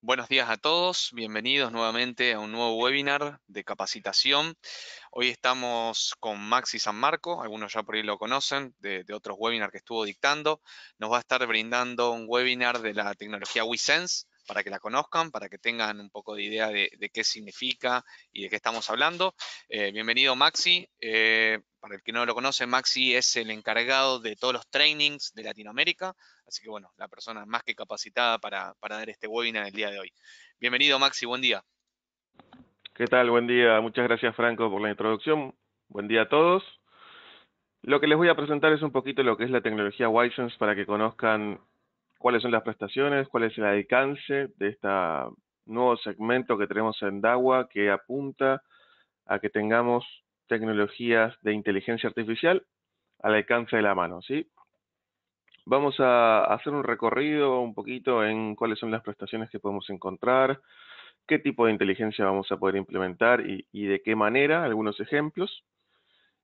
Buenos días a todos, bienvenidos nuevamente a un nuevo webinar de capacitación. Hoy estamos con Maxi San Marco, algunos ya por ahí lo conocen, de, otros webinars que estuvo dictando. Nos va a estar brindando un webinar de la tecnología WISENSE, para que la conozcan, para que tengan un poco de idea de, qué significa y de qué estamos hablando. Eh, bienvenido Maxi, eh, para el que no lo conoce, Maxi es el encargado de todos los trainings de Latinoamérica, así que bueno, la persona más que capacitada para, dar este webinar el día de hoy. Bienvenido Maxi, buen día. ¿Qué tal? Buen día. Muchas gracias Franco por la introducción. Buen día a todos. Lo que les voy a presentar es un poquito lo que es la tecnología Wisons para que conozcan cuáles son las prestaciones, cuál es el alcance de este nuevo segmento que tenemos en DAWA que apunta a que tengamos tecnologías de inteligencia artificial al alcance de la mano, ¿sí? Vamos a hacer un recorrido un poquito en cuáles son las prestaciones que podemos encontrar, qué tipo de inteligencia vamos a poder implementar y, de qué manera, algunos ejemplos.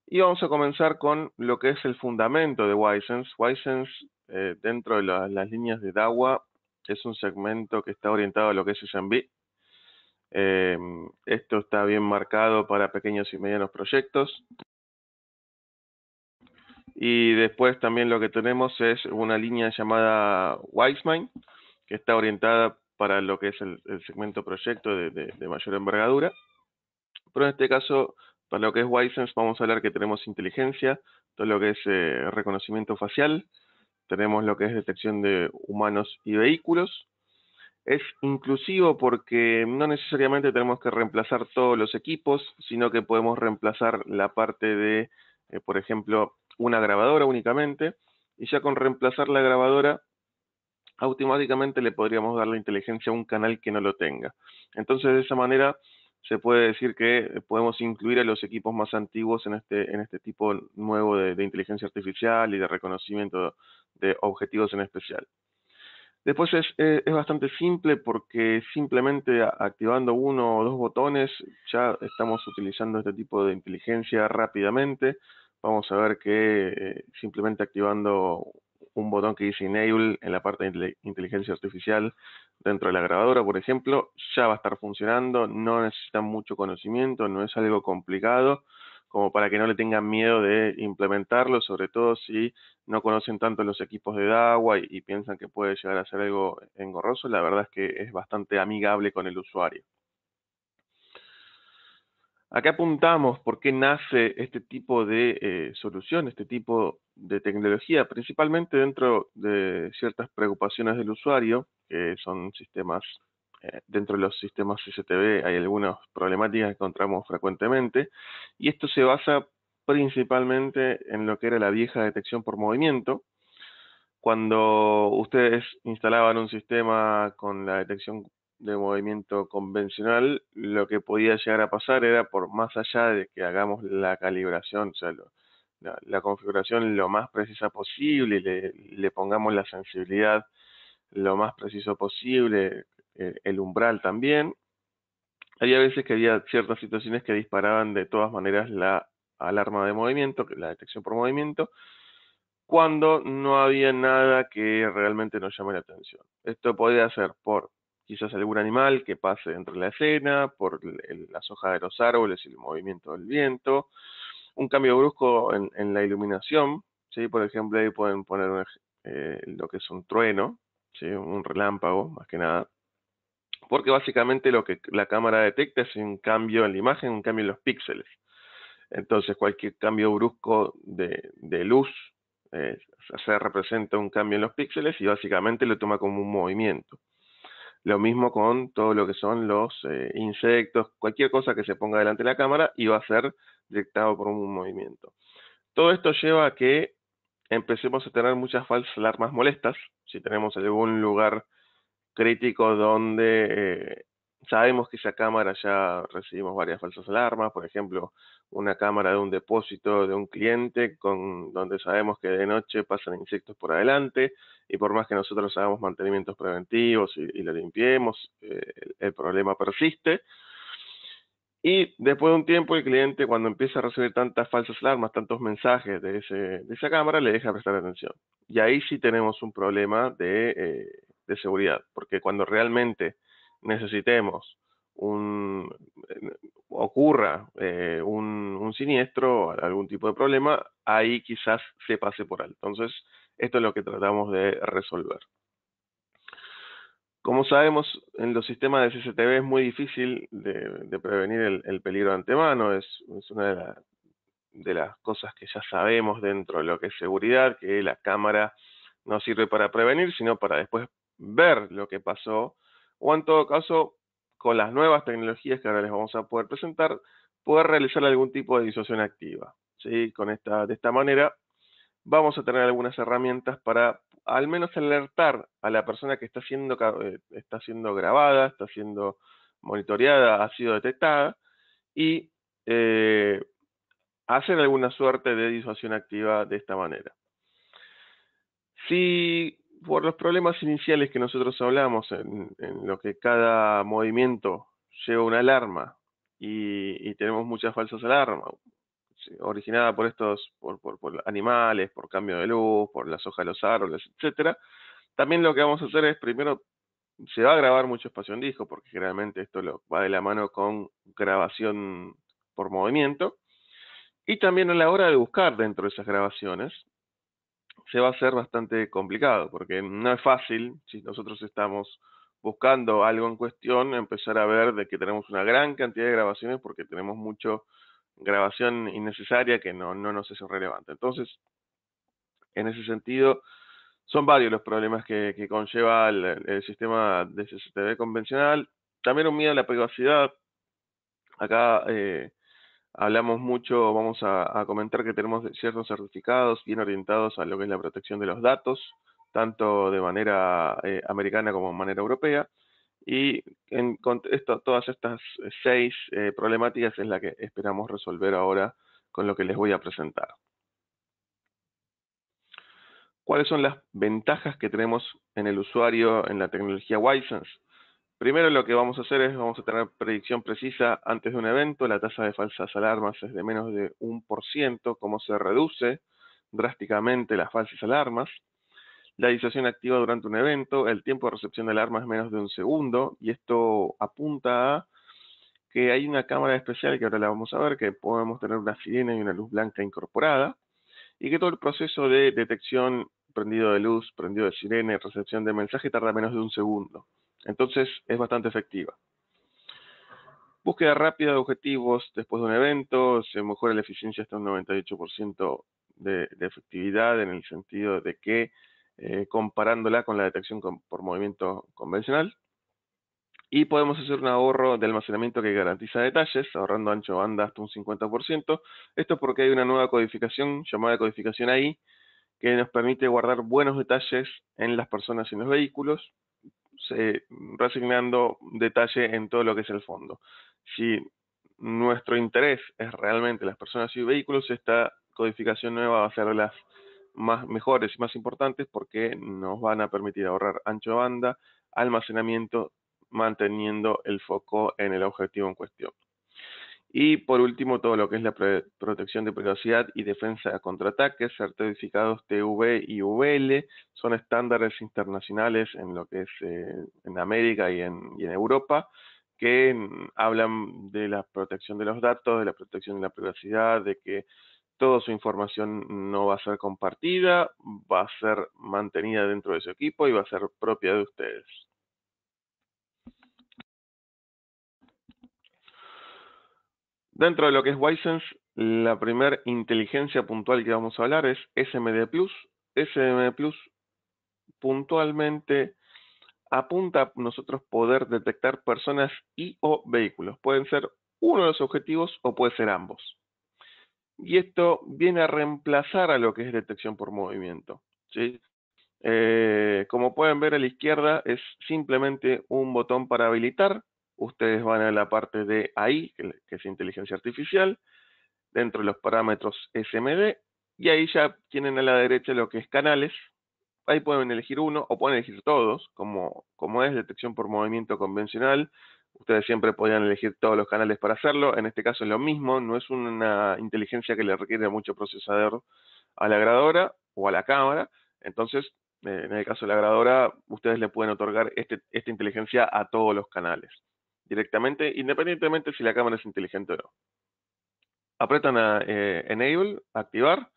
Y vamos a comenzar con lo que es el fundamento de Wisense eh, dentro de las líneas de DAWA es un segmento que está orientado a lo que es SMB. Eh, esto está bien marcado para pequeños y medianos proyectos. Y después también lo que tenemos es una línea llamada Wisemind, que está orientada para lo que es el, segmento proyecto de, mayor envergadura. Pero en este caso, para lo que es WISEMS, vamos a hablar que tenemos inteligencia, todo lo que es eh, reconocimiento facial, tenemos lo que es detección de humanos y vehículos. Es inclusivo porque no necesariamente tenemos que reemplazar todos los equipos, sino que podemos reemplazar la parte de, eh, por ejemplo, una grabadora únicamente. Y ya con reemplazar la grabadora, automáticamente le podríamos dar la inteligencia a un canal que no lo tenga. Entonces, de esa manera, se puede decir que podemos incluir a los equipos más antiguos en este, en este tipo nuevo de, inteligencia artificial y de reconocimiento de objetivos en especial. Después es, eh, bastante simple porque simplemente activando uno o dos botones ya estamos utilizando este tipo de inteligencia rápidamente. Vamos a ver que eh, simplemente activando un botón que dice Enable en la parte de inteligencia artificial dentro de la grabadora, por ejemplo, ya va a estar funcionando, no necesita mucho conocimiento, no es algo complicado, como para que no le tengan miedo de implementarlo, sobre todo si no conocen tanto los equipos de DAWA y, y piensan que puede llegar a ser algo engorroso, la verdad es que es bastante amigable con el usuario. ¿A qué apuntamos? ¿Por qué nace este tipo de eh, solución, este tipo de tecnología? Principalmente dentro de ciertas preocupaciones del usuario, que son sistemas, eh, dentro de los sistemas CCTV hay algunas problemáticas que encontramos frecuentemente, y esto se basa principalmente en lo que era la vieja detección por movimiento. Cuando ustedes instalaban un sistema con la detección de movimiento convencional, lo que podía llegar a pasar era por más allá de que hagamos la calibración, o sea, la, configuración lo más precisa posible, le, pongamos la sensibilidad lo más preciso posible, eh, el umbral también. Había veces que había ciertas situaciones que disparaban de todas maneras la alarma de movimiento, la detección por movimiento, cuando no había nada que realmente nos llame la atención. Esto podía ser por quizás algún animal que pase dentro de la escena, por las hojas de los árboles y el movimiento del viento, un cambio brusco en, la iluminación, ¿sí? por ejemplo, ahí pueden poner eh, lo que es un trueno, un relámpago más que nada, porque básicamente lo que la cámara detecta es un cambio en la imagen, un cambio en los píxeles. Entonces cualquier cambio brusco de, luz eh, se representa un cambio en los píxeles y básicamente lo toma como un movimiento. Lo mismo con todo lo que son los eh, insectos, cualquier cosa que se ponga delante de la cámara y va a ser detectado por un movimiento. Todo esto lleva a que empecemos a tener muchas falsas alarmas molestas, si tenemos algún lugar crítico donde eh, Sabemos que esa cámara ya recibimos varias falsas alarmas, por ejemplo, una cámara de un depósito de un cliente con donde sabemos que de noche pasan insectos por adelante y por más que nosotros hagamos mantenimientos preventivos y, lo limpiemos, eh, el problema persiste. Y después de un tiempo, el cliente, cuando empieza a recibir tantas falsas alarmas, tantos mensajes de, de esa cámara, le deja prestar atención. Y ahí sí tenemos un problema de eh, seguridad, porque cuando realmente necesitemos un ocurra eh, un, siniestro o algún tipo de problema, ahí quizás se pase por alto. Entonces, esto es lo que tratamos de resolver. Como sabemos, en los sistemas de CCTV es muy difícil de, prevenir el, peligro de antemano, es, una de las cosas que ya sabemos dentro de lo que es seguridad, que la cámara no sirve para prevenir, sino para después ver lo que pasó o en todo caso, con las nuevas tecnologías que ahora les vamos a poder presentar, poder realizar algún tipo de disuasión activa. ¿sí? Con esta, de esta manera vamos a tener algunas herramientas para al menos alertar a la persona que está siendo, eh, está siendo grabada, está siendo monitoreada, ha sido detectada y eh, hacer alguna suerte de disuasión activa de esta manera. Si por los problemas iniciales que nosotros hablamos, en, lo que cada movimiento lleva una alarma y, tenemos muchas falsas alarmas, originadas por estos, por, animales, por cambio de luz, por las hojas de los árboles, etcétera. También lo que vamos a hacer es primero se va a grabar mucho espacio en disco, porque generalmente esto lo, va de la mano con grabación por movimiento. Y también a la hora de buscar dentro de esas grabaciones, se va a hacer bastante complicado, porque no es fácil, si nosotros estamos buscando algo en cuestión, empezar a ver de que tenemos una gran cantidad de grabaciones, porque tenemos mucha grabación innecesaria que no, no nos es relevante. Entonces, en ese sentido, son varios los problemas que, que conlleva el, sistema de CCTV convencional. También un miedo a la privacidad. Acá eh, hablamos mucho, vamos a, comentar que tenemos ciertos certificados bien orientados a lo que es la protección de los datos, tanto de manera eh, americana como de manera europea. Y en todas estas seis eh, problemáticas es la que esperamos resolver ahora con lo que les voy a presentar. ¿Cuáles son las ventajas que tenemos en el usuario en la tecnología Wisens? Primero lo que vamos a hacer es, vamos a tener predicción precisa antes de un evento, la tasa de falsas alarmas es de menos de un por ciento, cómo se reduce drásticamente las falsas alarmas, la disuasión activa durante un evento, el tiempo de recepción de alarma es menos de un segundo, y esto apunta a que hay una cámara especial que ahora la vamos a ver, que podemos tener una sirena y una luz blanca incorporada, y que todo el proceso de detección, prendido de luz, prendido de sirena y recepción de mensaje tarda menos de un segundo. Entonces es bastante efectiva. Búsqueda rápida de objetivos después de un evento, se mejora la eficiencia hasta un 98% de, efectividad en el sentido de que eh, comparándola con la detección por movimiento convencional. Y podemos hacer un ahorro de almacenamiento que garantiza detalles, ahorrando ancho banda hasta un 50%. Esto es porque hay una nueva codificación llamada codificación AI que nos permite guardar buenos detalles en las personas y en los vehículos resignando detalle en todo lo que es el fondo. Si nuestro interés es realmente las personas y vehículos, esta codificación nueva va a ser las más mejores y más importantes porque nos van a permitir ahorrar ancho de banda, almacenamiento, manteniendo el foco en el objetivo en cuestión. Y por último, todo lo que es la protección de privacidad y defensa contra ataques, certificados TV y VL, son estándares internacionales en lo que es eh, en América y en, y en Europa, que mm, hablan de la protección de los datos, de la protección de la privacidad, de que toda su información no va a ser compartida, va a ser mantenida dentro de su equipo y va a ser propia de ustedes. Dentro de lo que es Wisense, la primera inteligencia puntual que vamos a hablar es SMD Plus. SMD Plus puntualmente apunta a nosotros poder detectar personas y o vehículos. Pueden ser uno de los objetivos o puede ser ambos. Y esto viene a reemplazar a lo que es detección por movimiento. Eh, como pueden ver a la izquierda es simplemente un botón para habilitar ustedes van a la parte de ahí, que es inteligencia artificial, dentro de los parámetros SMD, y ahí ya tienen a la derecha lo que es canales. Ahí pueden elegir uno o pueden elegir todos, como, es detección por movimiento convencional. Ustedes siempre podían elegir todos los canales para hacerlo. En este caso es lo mismo, no es una inteligencia que le requiere mucho procesador a la gradora o a la cámara. Entonces, eh, en el caso de la grabadora ustedes le pueden otorgar este, esta inteligencia a todos los canales directamente, independientemente si la cámara es inteligente o no. Apretan a eh, Enable, activar,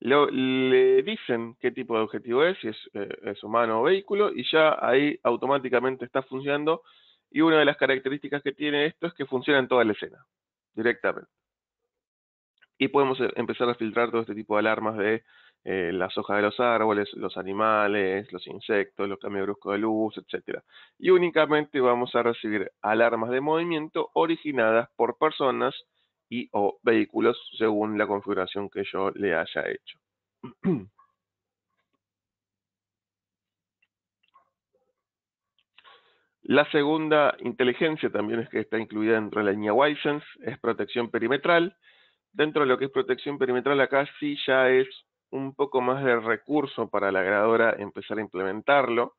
le dicen qué tipo de objetivo es, si es, eh, es, humano o vehículo, y ya ahí automáticamente está funcionando. Y una de las características que tiene esto es que funciona en toda la escena, directamente. Y podemos eh, empezar a filtrar todo este tipo de alarmas de eh, las hojas de los árboles, los animales, los insectos, los cambios bruscos de luz, etc. Y únicamente vamos a recibir alarmas de movimiento originadas por personas y o vehículos según la configuración que yo le haya hecho. La segunda inteligencia también es que está incluida dentro de la línea es protección perimetral. Dentro de lo que es protección perimetral, acá sí ya es un poco más de recurso para la grabadora empezar a implementarlo.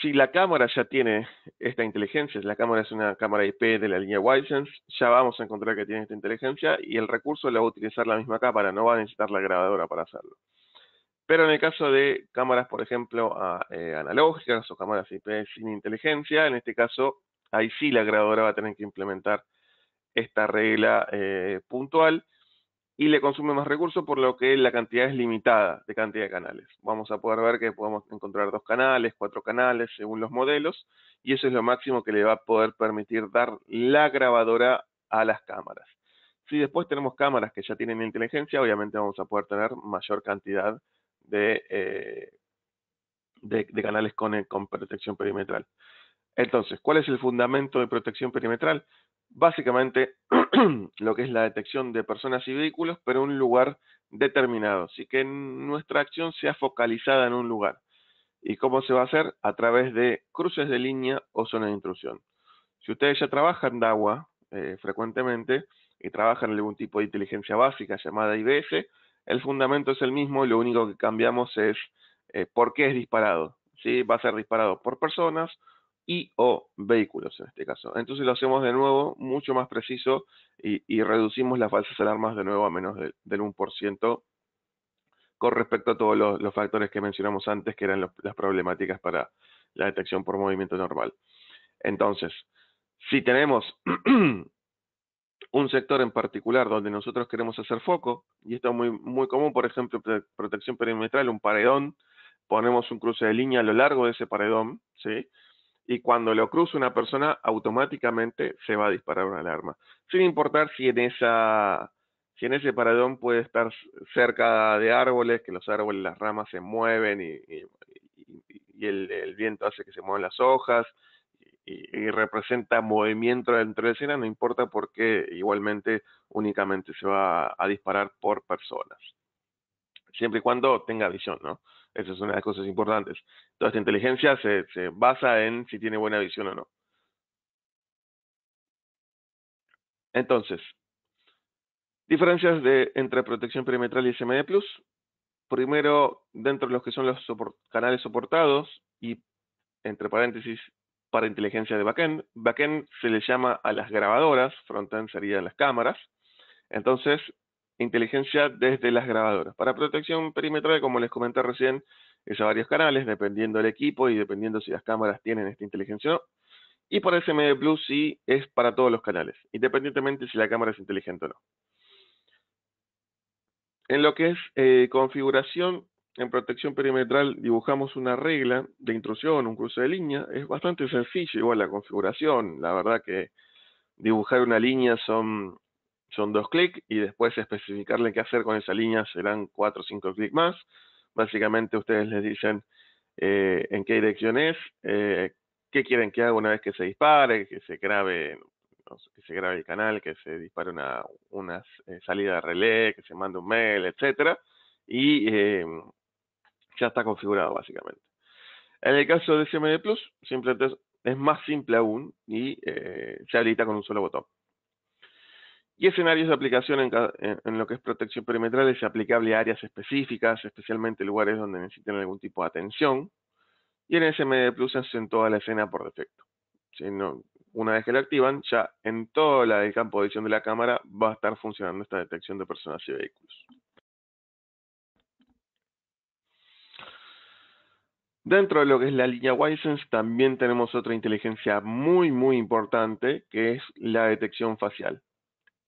Si la cámara ya tiene esta inteligencia, si la cámara es una cámara IP de la línea Wisense, ya vamos a encontrar que tiene esta inteligencia y el recurso la va a utilizar la misma cámara, no va a necesitar la grabadora para hacerlo. Pero en el caso de cámaras, por ejemplo, ah, eh, analógicas o cámaras IP sin inteligencia, en este caso, ahí sí la grabadora va a tener que implementar esta regla eh, puntual y le consume más recursos, por lo que la cantidad es limitada de cantidad de canales. Vamos a poder ver que podemos encontrar dos canales, cuatro canales, según los modelos, y eso es lo máximo que le va a poder permitir dar la grabadora a las cámaras. Si después tenemos cámaras que ya tienen inteligencia, obviamente vamos a poder tener mayor cantidad de, eh, de, canales con, con protección perimetral. Entonces, ¿cuál es el fundamento de protección perimetral? Básicamente, lo que es la detección de personas y vehículos, pero en un lugar determinado. Así que nuestra acción sea focalizada en un lugar. ¿Y cómo se va a hacer? A través de cruces de línea o zona de intrusión. Si ustedes ya trabajan DAWA agua eh, frecuentemente y trabajan en algún tipo de inteligencia básica llamada IBS, el fundamento es el mismo y lo único que cambiamos es eh, por qué es disparado. Si Va a ser disparado por personas, y o vehículos en este caso. Entonces lo hacemos de nuevo mucho más preciso y, reducimos las falsas alarmas de nuevo a menos de, del 1% con respecto a todos los, factores que mencionamos antes, que eran las problemáticas para la detección por movimiento normal. Entonces, si tenemos un sector en particular donde nosotros queremos hacer foco, y esto es muy, muy común, por ejemplo, protección perimetral, un paredón, ponemos un cruce de línea a lo largo de ese paredón, ¿sí? y cuando lo cruza una persona automáticamente se va a disparar una alarma, sin importar si en esa si en ese paradón puede estar cerca de árboles, que los árboles, las ramas se mueven y, el, viento hace que se muevan las hojas y, y representa movimiento dentro de la escena, no importa porque igualmente únicamente se va a disparar por personas, siempre y cuando tenga visión, ¿no? Esa es una de las cosas importantes. Toda esta inteligencia se, basa en si tiene buena visión o no. Entonces, diferencias de, entre protección perimetral y SMD Plus. Primero, dentro de los que son los canales soportados y, entre paréntesis, para inteligencia de backend. Backend se le llama a las grabadoras, frontend sería las cámaras. Entonces, inteligencia desde las grabadoras. Para protección perimetral, como les comenté recién, es a varios canales, dependiendo del equipo y dependiendo si las cámaras tienen esta inteligencia o no. Y para SMD Plus sí es para todos los canales, independientemente si la cámara es inteligente o no. En lo que es eh, configuración, en protección perimetral dibujamos una regla de intrusión, un cruce de línea. Es bastante sencillo igual la configuración. La verdad que dibujar una línea son son dos clics y después especificarle qué hacer con esa línea serán cuatro o cinco clics más. Básicamente ustedes les dicen eh, en qué dirección es, eh, qué quieren que haga una vez que se dispare, que se grabe, que se grabe el canal, que se dispare una, eh, salida de relé, que se mande un mail, etcétera, y ya está configurado básicamente. En el caso de CMD Plus, es más simple aún y se habilita con un solo botón y escenarios de aplicación en, lo que es protección perimetral es aplicable a áreas específicas, especialmente lugares donde necesiten algún tipo de atención. Y en SMD Plus es en toda la escena por defecto. una vez que la activan, ya en todo la, el campo de visión de la cámara va a estar funcionando esta detección de personas y vehículos. Dentro de lo que es la línea Wisense también tenemos otra inteligencia muy muy importante que es la detección facial.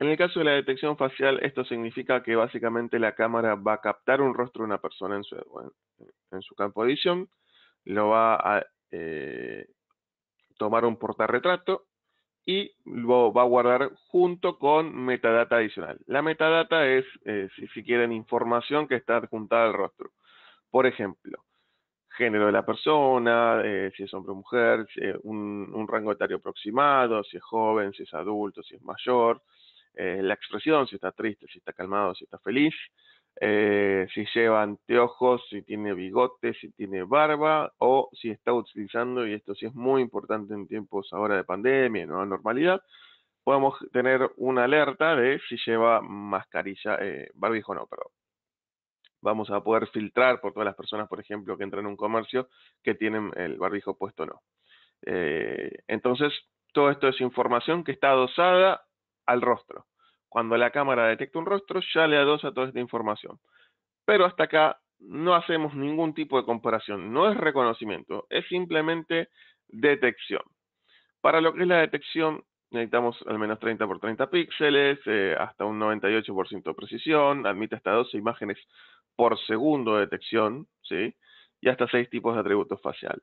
En el caso de la detección facial, esto significa que básicamente la cámara va a captar un rostro de una persona en su, en, su campo de visión, lo va a eh, tomar un portarretrato y lo va a guardar junto con metadata adicional. La metadata es, eh, si, quieren, información que está adjuntada al rostro. Por ejemplo, género de la persona, eh, si es hombre o mujer, un, un, rango etario aproximado, si es joven, si es adulto, si es mayor, eh, la expresión, si está triste, si está calmado, si está feliz, eh, si lleva anteojos, si tiene bigote, si tiene barba o si está utilizando, y esto sí es muy importante en tiempos ahora de pandemia no nueva normalidad, podemos tener una alerta de si lleva mascarilla, eh, barbijo no, perdón. Vamos a poder filtrar por todas las personas, por ejemplo, que entran en un comercio que tienen el barbijo puesto o no. Eh, entonces, todo esto es información que está adosada al rostro. Cuando la cámara detecta un rostro, ya le adosa toda esta información. Pero hasta acá no hacemos ningún tipo de comparación, no es reconocimiento, es simplemente detección. Para lo que es la detección, necesitamos al menos 30 por 30 píxeles, eh, hasta un 98% de precisión, admite hasta 12 imágenes por segundo de detección, ¿sí? y hasta 6 tipos de atributos faciales.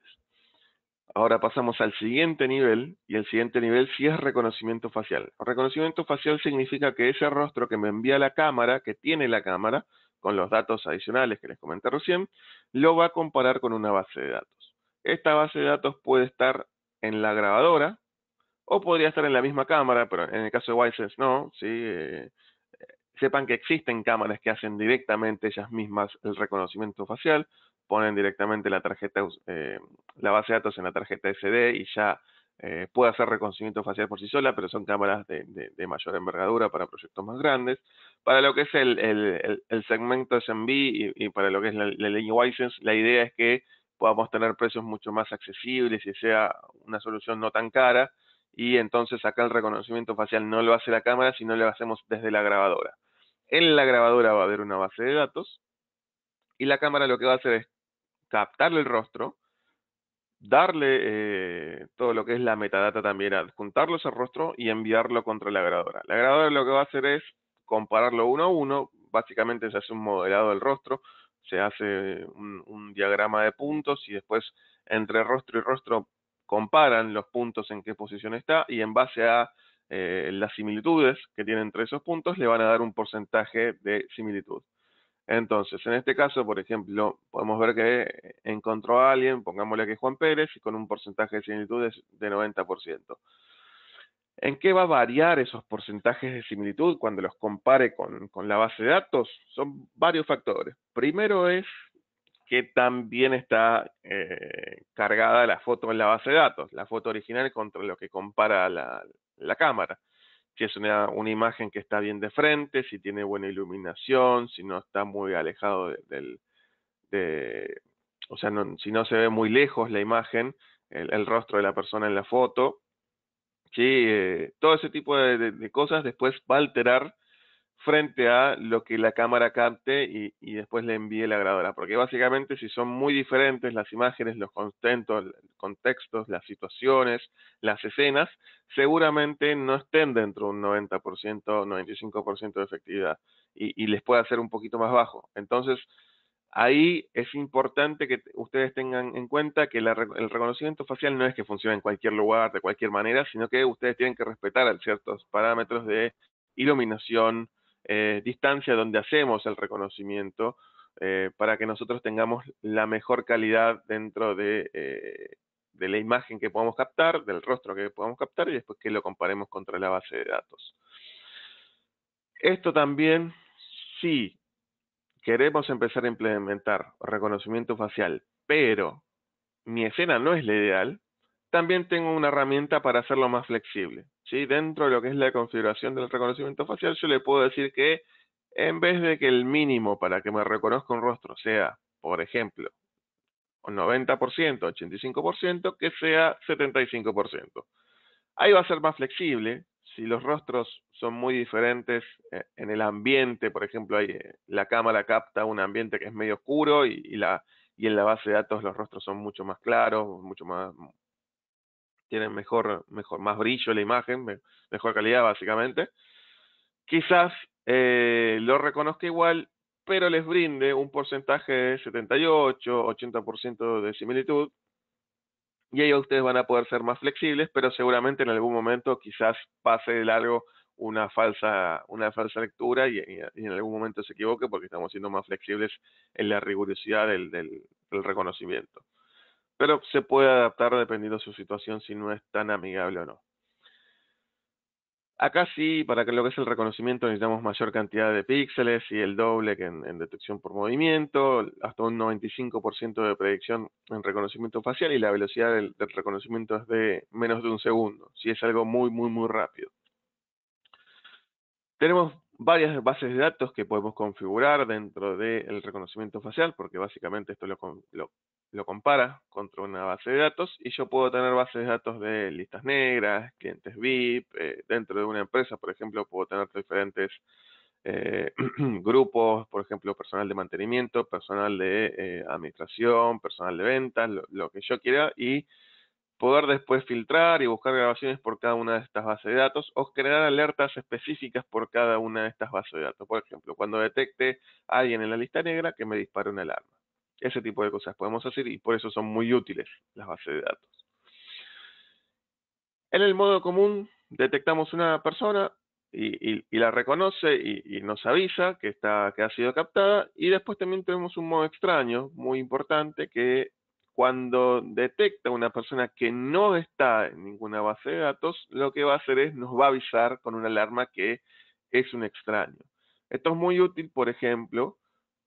Ahora pasamos al siguiente nivel y el siguiente nivel sí es reconocimiento facial. reconocimiento facial significa que ese rostro que me envía la cámara, que tiene la cámara, con los datos adicionales que les comenté recién, lo va a comparar con una base de datos. Esta base de datos puede estar en la grabadora o podría estar en la misma cámara, pero en el caso de Wisense no, sí. Eh, sepan que existen cámaras que hacen directamente ellas mismas el reconocimiento facial, ponen directamente la tarjeta, eh, la base de datos en la tarjeta SD y ya eh, puede hacer reconocimiento facial por sí sola, pero son cámaras de, mayor envergadura para proyectos más grandes. Para lo que es el, segmento SMB y, para lo que es la, ley la idea es que podamos tener precios mucho más accesibles y sea una solución no tan cara. Y entonces acá el reconocimiento facial no lo hace la cámara, sino lo hacemos desde la grabadora. En la grabadora va a haber una base de datos y la cámara lo que va a hacer es captar el rostro, darle eh, todo lo que es la metadata también, adjuntarlo ese rostro y enviarlo contra la grabadora. La grabadora lo que va a hacer es compararlo uno a uno, básicamente se hace un modelado del rostro, se hace un, diagrama de puntos y después entre rostro y rostro comparan los puntos en qué posición está y en base a eh, las similitudes que tienen entre esos puntos le van a dar un porcentaje de similitud. Entonces, en este caso, por ejemplo, podemos ver que encontró a alguien, pongámosle que Juan Pérez, con un porcentaje de similitudes de 90%. ¿En qué va a variar esos porcentajes de similitud cuando los compare con, la base de datos? Son varios factores. Primero es que también está eh, cargada la foto en la base de datos, la foto original contra lo que compara la cámara si es una, imagen que está bien de frente, si tiene buena iluminación, si no está muy alejado del... De, o sea, si no se ve muy lejos la imagen, el, rostro de la persona en la foto, ¿sí? Eh, todo ese tipo de, cosas después va a alterar frente a lo que la cámara capte y, después le envíe la grabadora. Porque básicamente si son muy diferentes las imágenes, los contextos, las situaciones, las escenas, seguramente no estén dentro de un 90%, 95% de efectividad y, les puede hacer un poquito más bajo. Entonces, ahí es importante que ustedes tengan en cuenta que el reconocimiento facial no es que funcione en cualquier lugar, de cualquier manera, sino que ustedes tienen que respetar ciertos parámetros de iluminación, eh, distancia donde hacemos el reconocimiento eh, para que nosotros tengamos la mejor calidad dentro de, eh, de, la imagen que podamos captar, del rostro que podamos captar y después que lo comparemos contra la base de datos. Esto también, si queremos empezar a implementar reconocimiento facial, pero mi escena no es la ideal, también tengo una herramienta para hacerlo más flexible. ¿sí? Dentro de lo que es la configuración del reconocimiento facial, yo le puedo decir que en vez de que el mínimo para que me reconozca un rostro sea, por ejemplo, un 90%, 85%, que sea 75%. Ahí va a ser más flexible. Si los rostros son muy diferentes eh, en el ambiente, por ejemplo, eh, la cámara capta un ambiente que es medio oscuro y en la base de datos los rostros son mucho más claros, mucho más, tienen mejor, mejor, más brillo la imagen, mejor calidad básicamente. Quizás eh, lo reconozca igual, pero les brinde un porcentaje de 78, 80% de similitud. Y ahí ustedes van a poder ser más flexibles, pero seguramente en algún momento quizás pase de largo una falsa, una falsa lectura y, en algún momento se equivoque porque estamos siendo más flexibles en la rigurosidad del reconocimiento pero se puede adaptar dependiendo de su situación si no es tan amigable o no. Acá sí, para lo que es el reconocimiento necesitamos mayor cantidad de píxeles y el doble que en, detección por movimiento, hasta un 95% de predicción en reconocimiento facial y la velocidad del, reconocimiento es de menos de un segundo, si es algo muy, muy, muy rápido. Tenemos varias bases de datos que podemos configurar dentro del reconocimiento facial, porque básicamente esto lo, lo lo compara contra una base de datos y yo puedo tener bases de datos de listas negras, clientes VIP, eh, dentro de una empresa, por ejemplo, puedo tener diferentes eh, grupos, por ejemplo, personal de mantenimiento, personal de eh, administración, personal de ventas, lo, que yo quiera y poder después filtrar y buscar grabaciones por cada una de estas bases de datos o crear alertas específicas por cada una de estas bases de datos. Por ejemplo, cuando detecte a alguien en la lista negra que me dispare una alarma. Ese tipo de cosas podemos hacer y por eso son muy útiles las bases de datos. En el modo común detectamos una persona y, la reconoce y, nos avisa que, está, que ha sido captada y después también tenemos un modo extraño muy importante que cuando detecta una persona que no está en ninguna base de datos, lo que va a hacer es nos va a avisar con una alarma que es un extraño. Esto es muy útil, por ejemplo,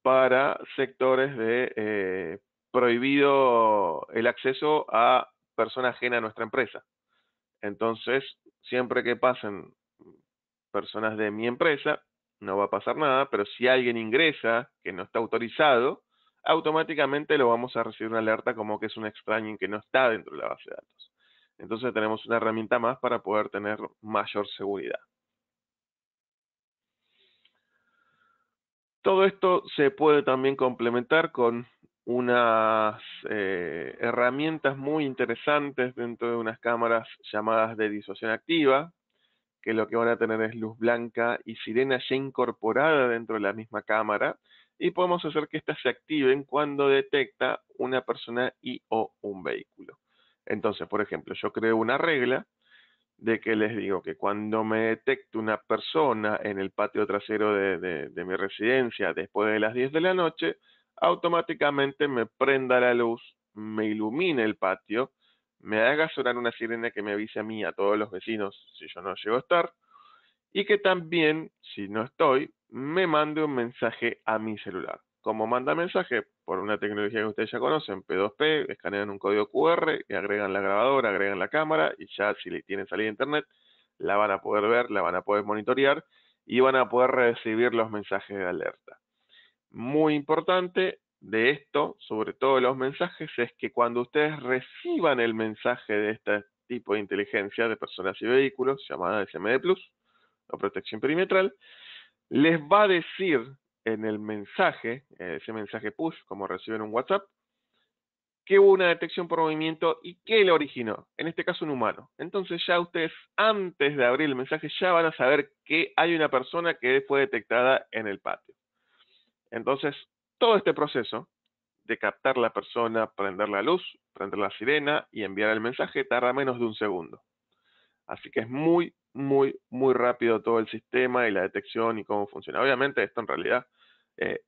para sectores de eh, prohibido el acceso a persona ajena a nuestra empresa. Entonces, siempre que pasen personas de mi empresa, no va a pasar nada, pero si alguien ingresa que no está autorizado, automáticamente lo vamos a recibir una alerta como que es un extraño que no está dentro de la base de datos. Entonces tenemos una herramienta más para poder tener mayor seguridad. Todo esto se puede también complementar con unas eh, herramientas muy interesantes dentro de unas cámaras llamadas de disuasión activa, que lo que van a tener es luz blanca y sirena ya incorporada dentro de la misma cámara, y podemos hacer que éstas se activen cuando detecta una persona y o un vehículo. Entonces, por ejemplo, yo creo una regla de que les digo que cuando me detecte una persona en el patio trasero de, mi residencia después de las 10 de la noche, automáticamente me prenda la luz, me ilumine el patio, me haga sonar una sirena que me avise a mí, a todos los vecinos, si yo no llego a estar, y que también, si no estoy, me mande un mensaje a mi celular. ¿Cómo manda mensaje? por una tecnología que ustedes ya conocen, P2P, escanean un código QR agregan la grabadora, agregan la cámara y ya si le tienen salida a internet, la van a poder ver, la van a poder monitorear y van a poder recibir los mensajes de alerta. Muy importante de esto, sobre todo los mensajes, es que cuando ustedes reciban el mensaje de este tipo de inteligencia de personas y vehículos, llamada SMD Plus, o protección perimetral, les va a decir en el mensaje, eh, ese mensaje push, como reciben un WhatsApp, que hubo una detección por movimiento y que lo originó, en este caso un humano. Entonces ya ustedes antes de abrir el mensaje ya van a saber que hay una persona que fue detectada en el patio. Entonces, todo este proceso de captar la persona, prender la luz, prender la sirena y enviar el mensaje tarda menos de un segundo. Así que es muy, muy, muy rápido todo el sistema y la detección y cómo funciona. Obviamente esto en realidad, eh,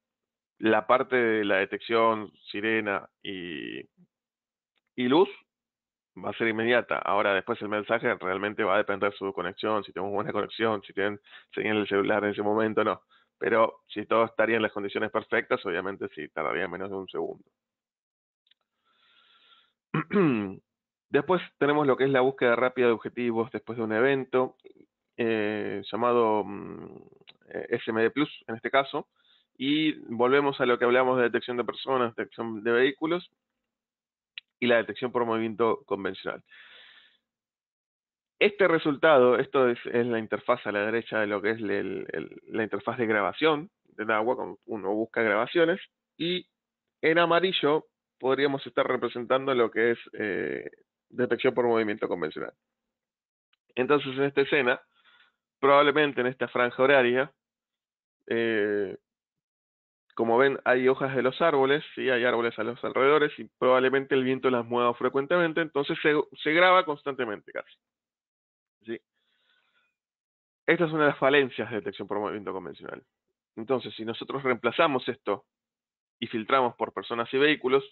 la parte de la detección, sirena y, y luz va a ser inmediata. Ahora después el mensaje realmente va a depender de su conexión, si tenemos buena conexión, si tienen señal el celular en ese momento, o no. Pero si todo estaría en las condiciones perfectas, obviamente sí tardaría menos de un segundo. Después tenemos lo que es la búsqueda rápida de objetivos después de un evento, eh, llamado mm, eh, SMD Plus en este caso, y volvemos a lo que hablamos de detección de personas, detección de vehículos y la detección por movimiento convencional. Este resultado, esto es, la interfaz a la derecha de lo que es la interfaz de grabación de agua, cuando uno busca grabaciones, y en amarillo podríamos estar representando lo que es eh, detección por movimiento convencional. Entonces, en esta escena, probablemente en esta franja horaria, eh, como ven, hay hojas de los árboles, hay árboles a los alrededores y probablemente el viento las mueva frecuentemente, entonces se, graba constantemente casi. ¿sí? Esta es una de las falencias de detección por movimiento convencional. Entonces, si nosotros reemplazamos esto y filtramos por personas y vehículos,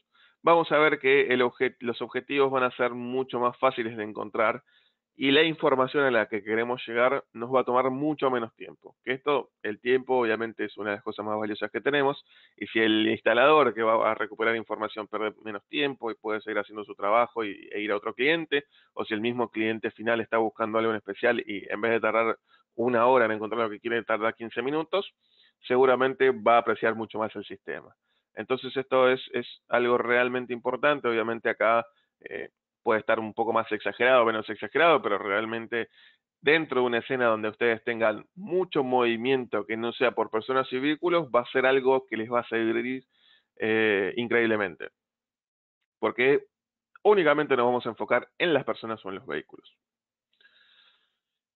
vamos a ver que los objetivos van a ser mucho más fáciles de encontrar y la información a la que queremos llegar nos va a tomar mucho menos tiempo. Que esto, el tiempo obviamente es una de las cosas más valiosas que tenemos y si el instalador que va a recuperar información pierde menos tiempo y puede seguir haciendo su trabajo y, e ir a otro cliente, o si el mismo cliente final está buscando algo en especial y en vez de tardar una hora en encontrar lo que quiere, tarda 15 minutos, seguramente va a apreciar mucho más el sistema. Entonces esto es, algo realmente importante. Obviamente acá eh, puede estar un poco más exagerado o menos exagerado, pero realmente dentro de una escena donde ustedes tengan mucho movimiento que no sea por personas y vehículos, va a ser algo que les va a servir eh, increíblemente. Porque únicamente nos vamos a enfocar en las personas o en los vehículos.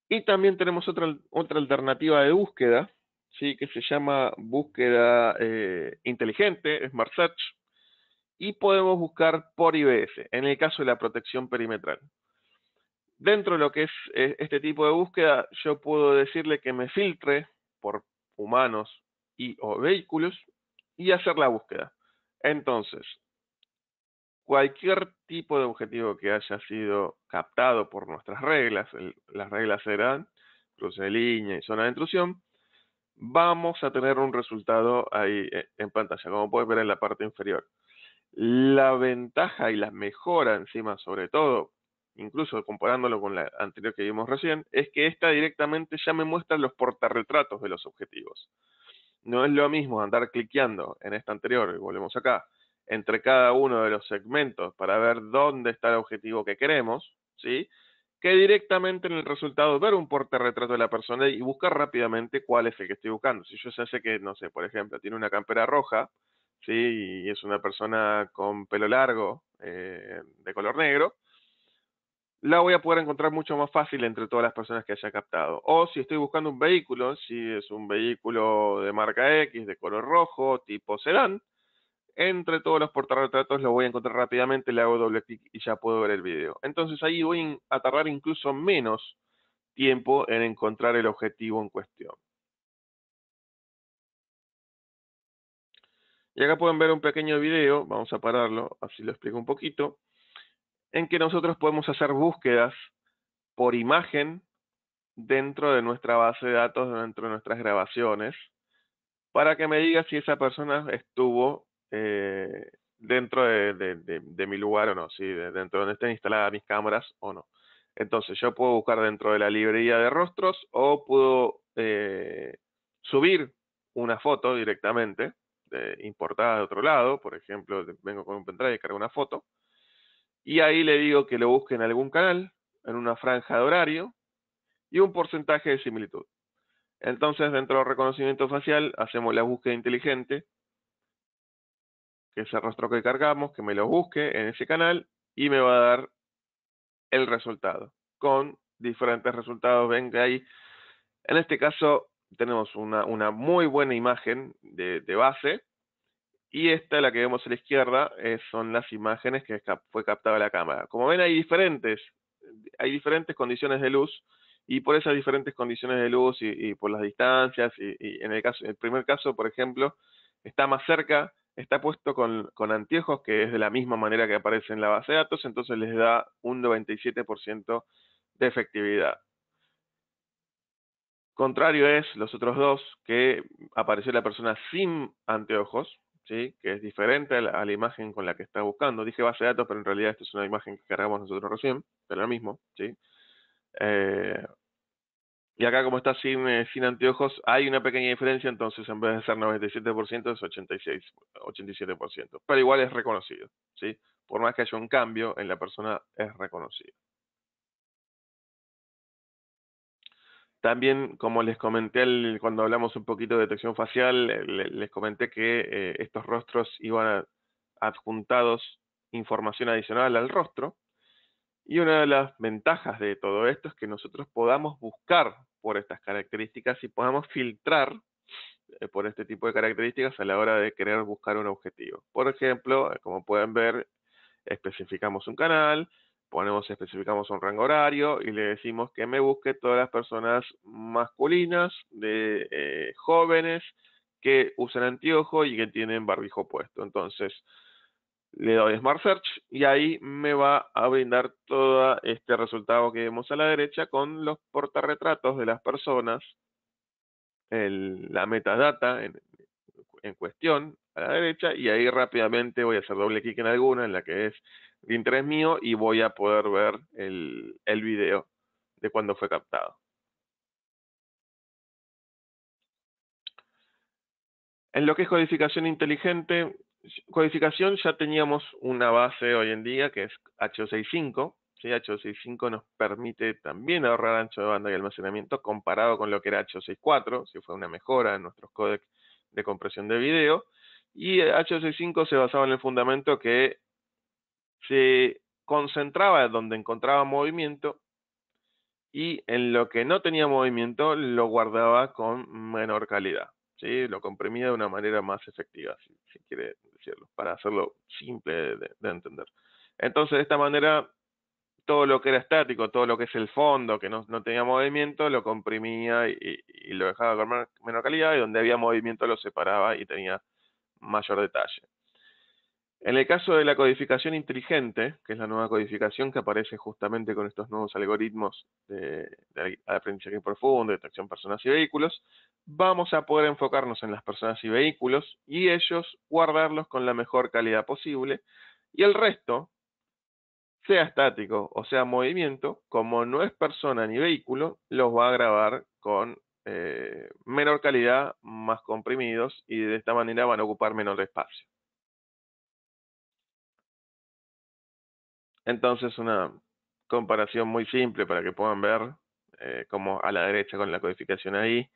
Y también tenemos otra, otra alternativa de búsqueda, que se llama búsqueda eh, inteligente, Smart Search, y podemos buscar por IBS, en el caso de la protección perimetral. Dentro de lo que es eh, este tipo de búsqueda, yo puedo decirle que me filtre por humanos y o vehículos y hacer la búsqueda. Entonces, cualquier tipo de objetivo que haya sido captado por nuestras reglas, las reglas serán cruce de línea y zona de intrusión, vamos a tener un resultado ahí eh, en pantalla, como puedes ver en la parte inferior. La ventaja y la mejora encima, sobre todo, incluso comparándolo con la anterior que vimos recién, es que esta directamente ya me muestra los portarretratos de los objetivos. No es lo mismo andar cliqueando en esta anterior, y volvemos acá, entre cada uno de los segmentos para ver dónde está el objetivo que queremos, ¿sí? que directamente en el resultado ver un retrato de la persona y buscar rápidamente cuál es el que estoy buscando. Si yo sé que, no sé, por ejemplo, tiene una campera roja, ¿sí? y es una persona con pelo largo, eh, de color negro, la voy a poder encontrar mucho más fácil entre todas las personas que haya captado. O si estoy buscando un vehículo, si es un vehículo de marca X, de color rojo, tipo sedán, entre todos los portarretratos lo voy a encontrar rápidamente, le hago doble clic y ya puedo ver el video. Entonces ahí voy a tardar incluso menos tiempo en encontrar el objetivo en cuestión. Y acá pueden ver un pequeño video, vamos a pararlo, así lo explico un poquito, en que nosotros podemos hacer búsquedas por imagen dentro de nuestra base de datos, dentro de nuestras grabaciones, para que me diga si esa persona estuvo eh, dentro de, mi lugar o no, si dentro de donde estén instaladas mis cámaras o no. Entonces yo puedo buscar dentro de la librería de rostros o puedo eh, subir una foto directamente, eh, importada de otro lado, por ejemplo, vengo con un pendrive y cargo una foto, y ahí le digo que lo busque en algún canal, en una franja de horario y un porcentaje de similitud. Entonces, dentro del reconocimiento facial, hacemos la búsqueda inteligente que es el que cargamos, que me lo busque en ese canal y me va a dar el resultado con diferentes resultados. Ven que ahí, en este caso, tenemos una, muy buena imagen de, base y esta, la que vemos a la izquierda, son las imágenes que fue captada la cámara. Como ven, hay diferentes, hay diferentes condiciones de luz y por esas diferentes condiciones de luz y, por las distancias, y, en el, caso, en el primer caso, por ejemplo, está más cerca está puesto con, anteojos, que es de la misma manera que aparece en la base de datos, entonces les da un 97% de efectividad. Contrario es los otros dos, que apareció la persona sin anteojos, ¿sí? que es diferente a la, imagen con la que está buscando. Dije base de datos, pero en realidad esta es una imagen que cargamos nosotros recién, pero lo mismo. ¿sí? Eh, y acá, como está sin, eh, sin anteojos, hay una pequeña diferencia, entonces en vez de ser 97% es 86, 87%. Pero igual es reconocido, ¿sí? Por más que haya un cambio en la persona, es reconocido. También, como les comenté cuando hablamos un poquito de detección facial, eh, les comenté que eh, estos rostros iban adjuntados información adicional al rostro, y una de las ventajas de todo esto es que nosotros podamos buscar por estas características y podamos filtrar eh, por este tipo de características a la hora de querer buscar un objetivo. Por ejemplo, eh, como pueden ver, especificamos un canal, ponemos, especificamos un rango horario y le decimos que me busque todas las personas masculinas, de eh, jóvenes, que usan anteojo y que tienen barbijo puesto. Entonces, le doy Smart Search y ahí me va a brindar todo este resultado que vemos a la derecha con los portarretratos de las personas, la metadata en, cuestión a la derecha y ahí rápidamente voy a hacer doble clic en alguna, en la que es de interés mío y voy a poder ver el, el video de cuando fue captado. En lo que es codificación inteligente, codificación ya teníamos una base hoy en día que es h 6.5, ¿sí? nos permite también ahorrar ancho de banda y almacenamiento comparado con lo que era h 6.4, si fue una mejora en nuestros codecs de compresión de video. Y eh, h se basaba en el fundamento que se concentraba donde encontraba movimiento y en lo que no tenía movimiento lo guardaba con menor calidad. ¿sí? Lo comprimía de una manera más efectiva, si, si quiere para hacerlo simple de, entender. Entonces, de esta manera, todo lo que era estático, todo lo que es el fondo, que no, tenía movimiento, lo comprimía y, y lo dejaba con menor calidad, y donde había movimiento lo separaba y tenía mayor detalle. En el caso de la codificación inteligente, que es la nueva codificación que aparece justamente con estos nuevos algoritmos de, aprendizaje profundo, detección personas y vehículos, vamos a poder enfocarnos en las personas y vehículos y ellos guardarlos con la mejor calidad posible y el resto, sea estático o sea movimiento, como no es persona ni vehículo, los va a grabar con eh, menor calidad, más comprimidos y de esta manera van a ocupar menos espacio. Entonces, una comparación muy simple para que puedan ver, eh, como a la derecha con la codificación ahí,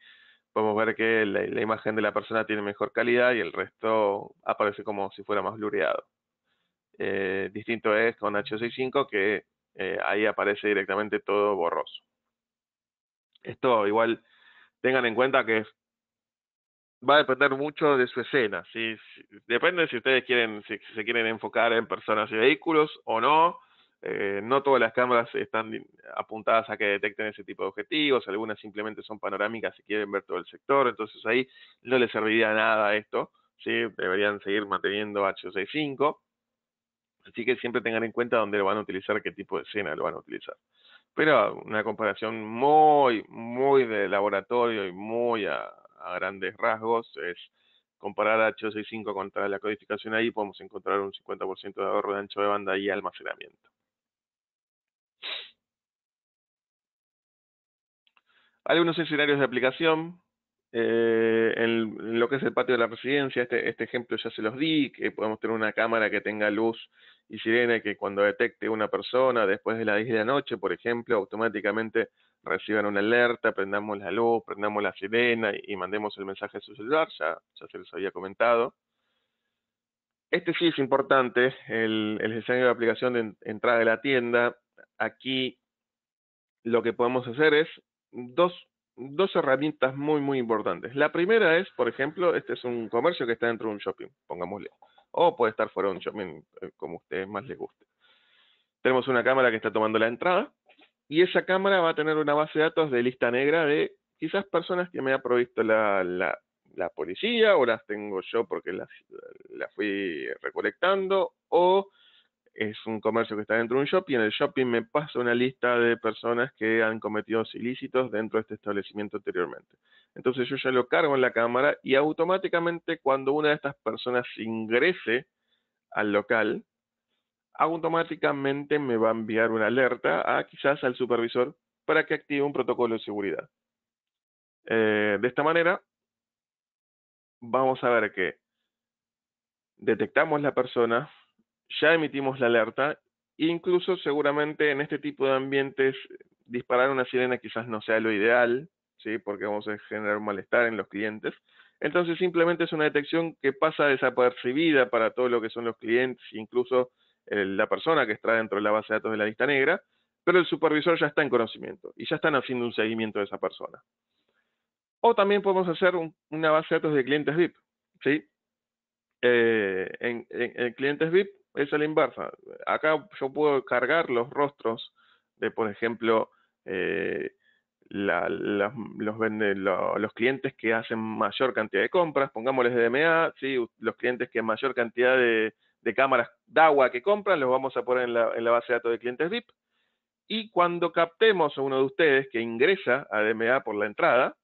podemos ver que la, imagen de la persona tiene mejor calidad y el resto aparece como si fuera más blureado. Eh, distinto es con H65 que eh, ahí aparece directamente todo borroso. Esto igual tengan en cuenta que es va a depender mucho de su escena. Si, depende si ustedes quieren, si, se quieren enfocar en personas y vehículos o no. Eh, no todas las cámaras están apuntadas a que detecten ese tipo de objetivos, algunas simplemente son panorámicas y quieren ver todo el sector, entonces ahí no les serviría nada esto, ¿sí? deberían seguir manteniendo H65, así que siempre tengan en cuenta dónde lo van a utilizar, qué tipo de escena lo van a utilizar. Pero una comparación muy, muy de laboratorio y muy a, a grandes rasgos es comparar H265 contra la codificación ahí, podemos encontrar un 50% de ahorro de ancho de banda y almacenamiento. Algunos escenarios de aplicación. Eh, en, lo que es el patio de la residencia, este, este, ejemplo ya se los di, que podemos tener una cámara que tenga luz y sirena que cuando detecte una persona después de la 10 de la noche, por ejemplo, automáticamente reciban una alerta, prendamos la luz, prendamos la sirena y, mandemos el mensaje a su celular, ya, ya se los había comentado. Este sí es importante, el, el diseño de la aplicación de entrada de la tienda. Aquí lo que podemos hacer es dos, dos herramientas muy, muy importantes. La primera es, por ejemplo, este es un comercio que está dentro de un shopping, pongámosle. O puede estar fuera de un shopping, eh, como a ustedes más les guste. Tenemos una cámara que está tomando la entrada. Y esa cámara va a tener una base de datos de lista negra de quizás personas que me ha provisto la, la, policía o las tengo yo porque las, fui recolectando o es un comercio que está dentro de un shopping. En el shopping me pasa una lista de personas que han cometido ilícitos dentro de este establecimiento anteriormente. Entonces yo ya lo cargo en la cámara y automáticamente cuando una de estas personas ingrese al local, automáticamente me va a enviar una alerta a quizás al supervisor para que active un protocolo de seguridad. Eh, de esta manera, vamos a ver que detectamos la persona, ya emitimos la alerta, incluso seguramente en este tipo de ambientes disparar una sirena quizás no sea lo ideal, ¿sí? porque vamos a generar un malestar en los clientes. Entonces simplemente es una detección que pasa desapercibida para todo lo que son los clientes, incluso la persona que está dentro de la base de datos de la lista negra, pero el supervisor ya está en conocimiento y ya están haciendo un seguimiento de esa persona. O también podemos hacer una base de datos de clientes VIP. ¿sí? Eh, en, clientes VIP es la inversa. Acá yo puedo cargar los rostros de, por ejemplo, eh, los, los clientes que hacen mayor cantidad de compras, pongámosles de DMA, ¿sí? los clientes que mayor cantidad de, de cámaras agua que compran, los vamos a poner en la, base de datos de clientes VIP. Y cuando captemos a uno de ustedes que ingresa a DMA por la entrada,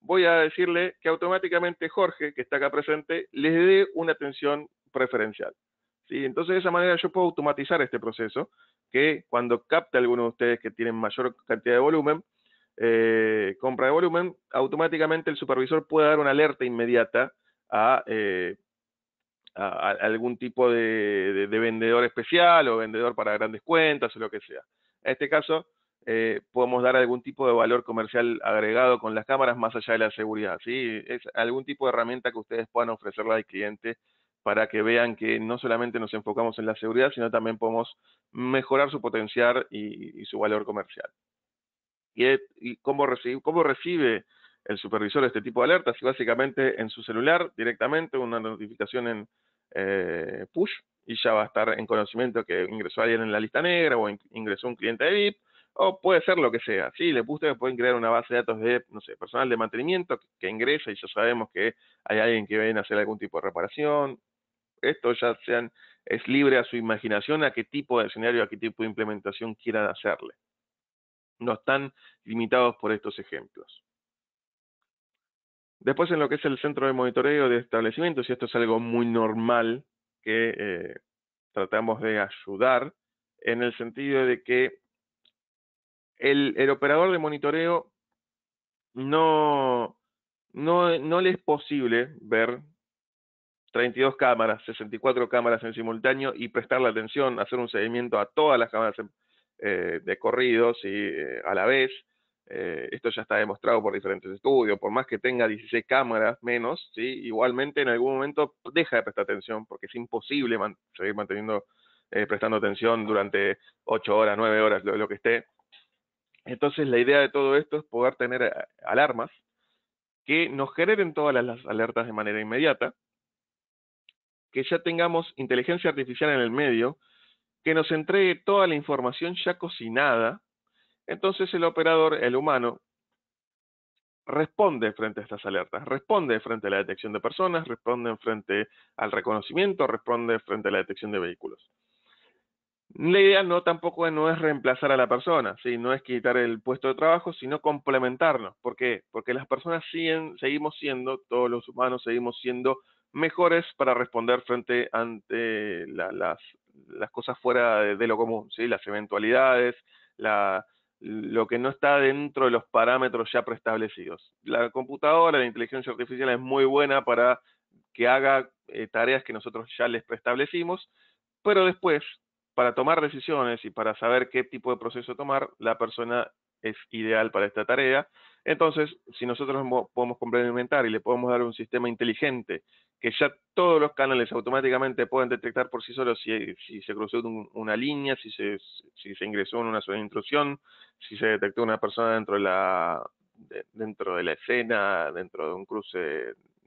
voy a decirle que automáticamente Jorge, que está acá presente, les dé una atención preferencial. ¿Sí? Entonces, de esa manera yo puedo automatizar este proceso, que cuando capte alguno de ustedes que tienen mayor cantidad de volumen, eh, compra de volumen, automáticamente el supervisor puede dar una alerta inmediata a eh, algún tipo de, vendedor especial o vendedor para grandes cuentas o lo que sea. En este caso, eh, podemos dar algún tipo de valor comercial agregado con las cámaras más allá de la seguridad. ¿sí? Es algún tipo de herramienta que ustedes puedan ofrecerle al cliente para que vean que no solamente nos enfocamos en la seguridad, sino también podemos mejorar su potencial y, su valor comercial. ¿Y, cómo, recibe, el supervisor este tipo de alertas? básicamente en su celular directamente, una notificación en, eh, push y ya va a estar en conocimiento que ingresó alguien en la lista negra o ingresó un cliente de VIP o puede ser lo que sea. si le puse que pueden crear una base de datos de, no sé, personal de mantenimiento que, ingresa y ya sabemos que hay alguien que viene a hacer algún tipo de reparación. Esto ya sean, es libre a su imaginación a qué tipo de escenario, a qué tipo de implementación quieran hacerle. No están limitados por estos ejemplos. Después en lo que es el centro de monitoreo de establecimientos, y esto es algo muy normal que eh, tratamos de ayudar, en el sentido de que el, el operador de monitoreo no, no, no le es posible ver 32 cámaras, 64 cámaras en simultáneo y prestarle atención, hacer un seguimiento a todas las cámaras eh, de corridos y eh, a la vez. Eh, esto ya está demostrado por diferentes estudios, por más que tenga 16 cámaras menos, igualmente en algún momento deja de prestar atención porque es imposible seguir eh, prestando atención durante 8 horas, 9 horas, lo, que esté. Entonces la idea de todo esto es poder tener eh, alarmas que nos generen todas las alertas de manera inmediata, que ya tengamos inteligencia artificial en el medio, que nos entregue toda la información ya cocinada entonces el operador, el humano, responde frente a estas alertas, responde frente a la detección de personas, responde frente al reconocimiento, responde frente a la detección de vehículos. La idea no tampoco no es reemplazar a la persona, ¿sí? no es quitar el puesto de trabajo, sino complementarnos. ¿Por qué? Porque las personas siguen, seguimos siendo, todos los humanos seguimos siendo mejores para responder frente ante las, cosas fuera de, de lo común, ¿sí? las eventualidades, la, lo que no está dentro de los parámetros ya preestablecidos. La computadora, la inteligencia artificial es muy buena para que haga eh, tareas que nosotros ya les preestablecimos, pero después, para tomar decisiones y para saber qué tipo de proceso tomar, la persona es ideal para esta tarea. Entonces, si nosotros podemos complementar y le podemos dar un sistema inteligente que ya todos los canales automáticamente pueden detectar por sí solos si, se cruzó una línea, si se, ingresó en una zona de intrusión, si se detectó una persona dentro de la, dentro de la escena, dentro de un cruce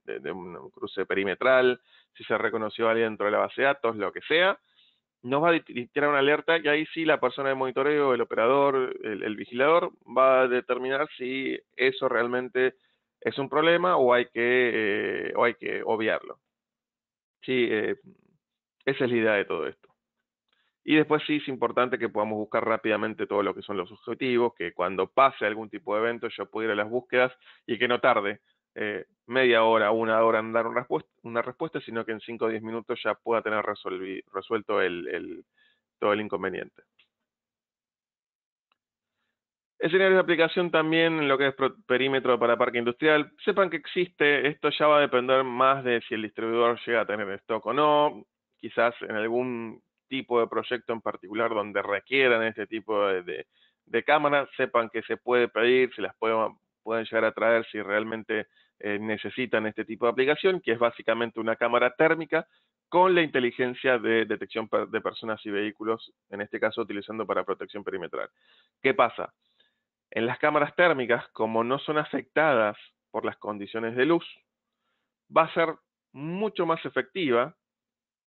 de, un, cruce perimetral, si se reconoció alguien dentro de la base de datos, lo que sea, nos va a tirar una alerta y ahí sí la persona de monitoreo, el operador, el vigilador va a determinar si eso realmente es un problema o hay que, eh, o hay que obviarlo. Sí, eh, esa es la idea de todo esto. Y después sí es importante que podamos buscar rápidamente todo lo que son los objetivos, que cuando pase algún tipo de evento yo pueda ir a las búsquedas y que no tarde eh, media hora, una hora en dar una respuesta, sino que en 5 o 10 minutos ya pueda tener resuelto el, todo el inconveniente escenario de aplicación también en lo que es perímetro para parque industrial. Sepan que existe, esto ya va a depender más de si el distribuidor llega a tener stock o no, quizás en algún tipo de proyecto en particular donde requieran este tipo de, cámaras, sepan que se puede pedir, se las pueden, llegar a traer si realmente eh, necesitan este tipo de aplicación, que es básicamente una cámara térmica con la inteligencia de detección de personas y vehículos, en este caso utilizando para protección perimetral. ¿Qué pasa? En las cámaras térmicas, como no son afectadas por las condiciones de luz, va a ser mucho más efectiva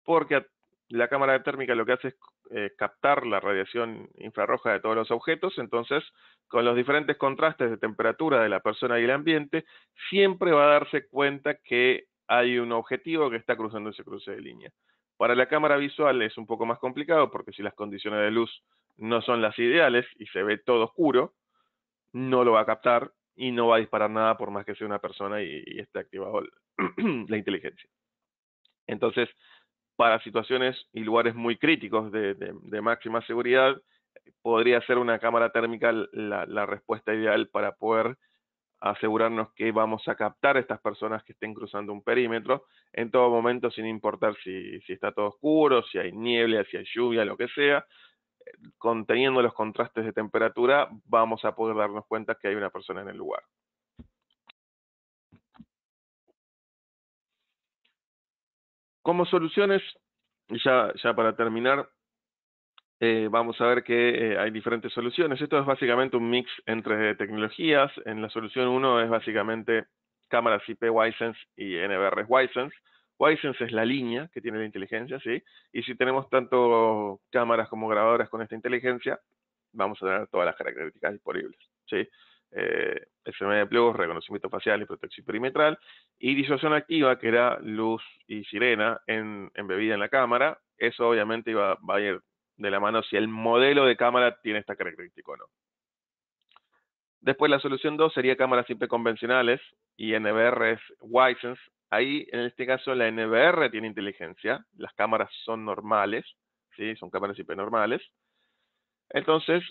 porque la cámara térmica lo que hace es eh, captar la radiación infrarroja de todos los objetos, entonces con los diferentes contrastes de temperatura de la persona y el ambiente, siempre va a darse cuenta que hay un objetivo que está cruzando ese cruce de línea. Para la cámara visual es un poco más complicado porque si las condiciones de luz no son las ideales y se ve todo oscuro, no lo va a captar y no va a disparar nada por más que sea una persona y, esté activado la inteligencia. Entonces, para situaciones y lugares muy críticos de, máxima seguridad, podría ser una cámara térmica la, respuesta ideal para poder asegurarnos que vamos a captar a estas personas que estén cruzando un perímetro en todo momento, sin importar si está todo oscuro, si hay niebla, si hay lluvia, lo que sea, conteniendo los contrastes de temperatura, vamos a poder darnos cuenta que hay una persona en el lugar. Como soluciones, ya, ya para terminar, eh, vamos a ver que eh, hay diferentes soluciones. Esto es básicamente un mix entre tecnologías. En la solución 1 es básicamente cámaras IP Wisense y NVR Wisense. Hisense es la línea que tiene la inteligencia, ¿sí? Y si tenemos tanto cámaras como grabadoras con esta inteligencia, vamos a tener todas las características disponibles, ¿sí? Eh, FMD Plus, reconocimiento facial y protección perimetral, y disuasión activa, que era luz y sirena en, embebida en la cámara, eso obviamente va a ir de la mano si el modelo de cámara tiene esta característica o no, Después la solución 2 sería cámaras IP convencionales y NVRs es Ahí, en este caso, la NVR tiene inteligencia. Las cámaras son normales, ¿sí? son cámaras IP normales. Entonces,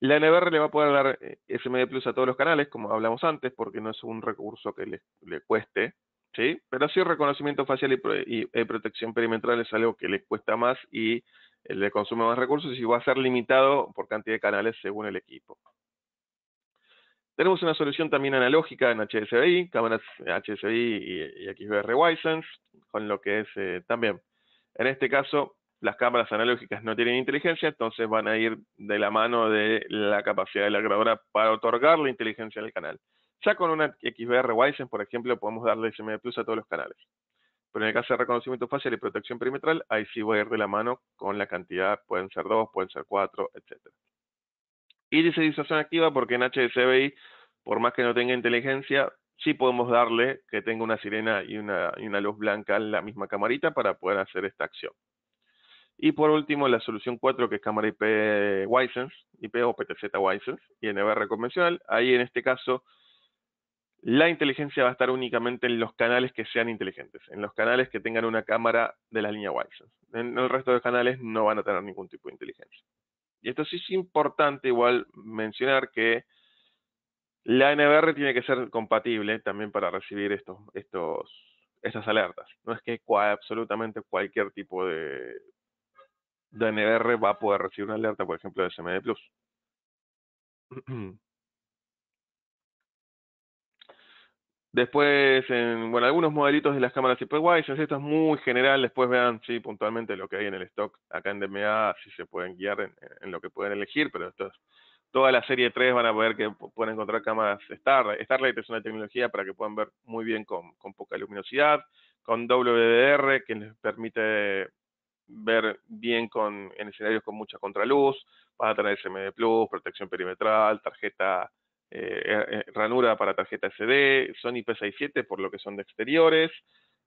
la NVR le va a poder dar eh, SMD Plus a todos los canales, como hablamos antes, porque no es un recurso que le, cueste. ¿sí? Pero sí reconocimiento facial y, y eh, protección perimetral es algo que le cuesta más y eh, le consume más recursos y va a ser limitado por cantidad de canales según el equipo. Tenemos una solución también analógica en HSBI, cámaras HSBI y, XBR Wisense, con lo que es eh, también. En este caso, las cámaras analógicas no tienen inteligencia, entonces van a ir de la mano de la capacidad de la grabadora para otorgar la inteligencia al canal. Ya con una XBR Wisense, por ejemplo, podemos darle SMD Plus a todos los canales. Pero en el caso de reconocimiento facial y protección perimetral, ahí sí voy a ir de la mano con la cantidad, pueden ser dos, pueden ser cuatro, etc. Y dice disuasión activa porque en HDCBI, por más que no tenga inteligencia, sí podemos darle que tenga una sirena y una, luz blanca en la misma camarita para poder hacer esta acción. Y por último, la solución 4, que es cámara IP Wisense, IP o PTZ Wisense, y NBR convencional. Ahí en este caso, la inteligencia va a estar únicamente en los canales que sean inteligentes, en los canales que tengan una cámara de la línea Wisense. En el resto de canales no van a tener ningún tipo de inteligencia. Y esto sí es importante igual mencionar que la NBR tiene que ser compatible también para recibir estos, estos, estas alertas. No es que absolutamente cualquier tipo de, de NBR va a poder recibir una alerta, por ejemplo, de SMD Plus. Después, en, bueno, algunos modelitos de las cámaras Hyperwise, esto es muy general, después vean, sí, puntualmente lo que hay en el stock acá en DMA, si se pueden guiar en, lo que pueden elegir, pero esto toda la serie 3 van a poder que pueden encontrar cámaras Starlight. Starlight es una tecnología para que puedan ver muy bien con, poca luminosidad, con WDR, que les permite ver bien con, en escenarios con mucha contraluz, para a tener SMD Plus, protección perimetral, tarjeta eh, eh, ranura para tarjeta SD, son IP67 por lo que son de exteriores,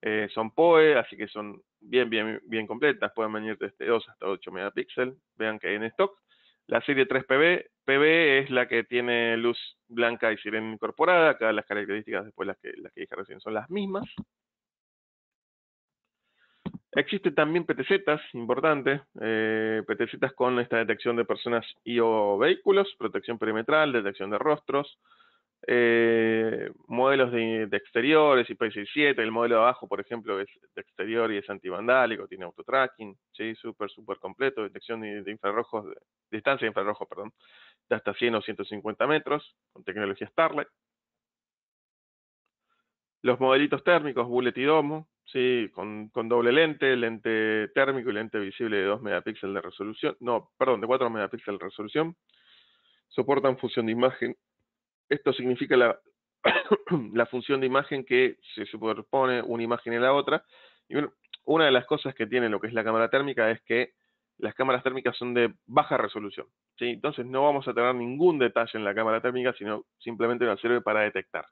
eh, son POE, así que son bien, bien, bien completas, pueden venir desde 2 hasta 8 megapíxeles, vean que hay en stock. La serie 3PB, es la que tiene luz blanca y sirena incorporada, acá las características después las que, las que dije recién son las mismas, Existen también PTZs, importante, eh, con esta detección de personas y o vehículos, protección perimetral, detección de rostros, eh, modelos de, exteriores, exteriores, IP67, el modelo de abajo, por ejemplo, es de exterior y es antivandálico, tiene autotracking, ¿sí? súper, súper completo, detección de, infrarrojos, distancia de infrarrojos, perdón, de hasta 100 o 150 metros, con tecnología Starlight. Los modelitos térmicos, bullet y domo, Sí, con, doble lente, lente térmico y lente visible de 2 megapíxeles de resolución. No, perdón, de 4 megapíxeles de resolución. Soportan fusión de imagen. Esto significa la, función de imagen que se superpone una imagen en la otra. Y bueno, una de las cosas que tiene lo que es la cámara térmica es que las cámaras térmicas son de baja resolución. ¿sí? Entonces no vamos a tener ningún detalle en la cámara térmica, sino simplemente nos sirve para detectar.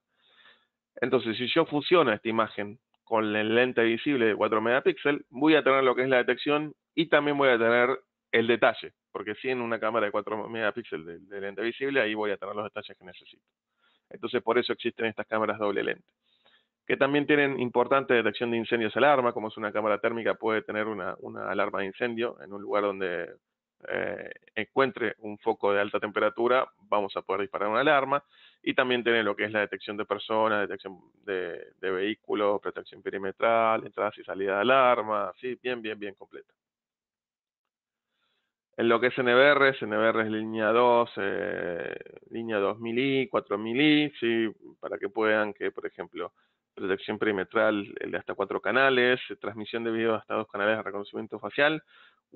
Entonces, si yo fusiono esta imagen con el lente visible de 4 megapíxeles, voy a tener lo que es la detección y también voy a tener el detalle, porque si en una cámara de 4 megapíxeles de, lente visible, ahí voy a tener los detalles que necesito. Entonces, por eso existen estas cámaras doble lente que también tienen importante detección de incendios alarma, como es una cámara térmica, puede tener una, alarma de incendio en un lugar donde eh, encuentre un foco de alta temperatura, vamos a poder disparar una alarma. Y también tiene lo que es la detección de personas, detección de, vehículos, protección perimetral, entradas y salidas de alarma, sí, bien, bien, bien completa. En lo que es NBR, NBR es línea 2, eh, línea 2000i, 4000i, sí, para que puedan que, por ejemplo, protección perimetral de hasta cuatro canales, transmisión de video hasta dos canales de reconocimiento facial,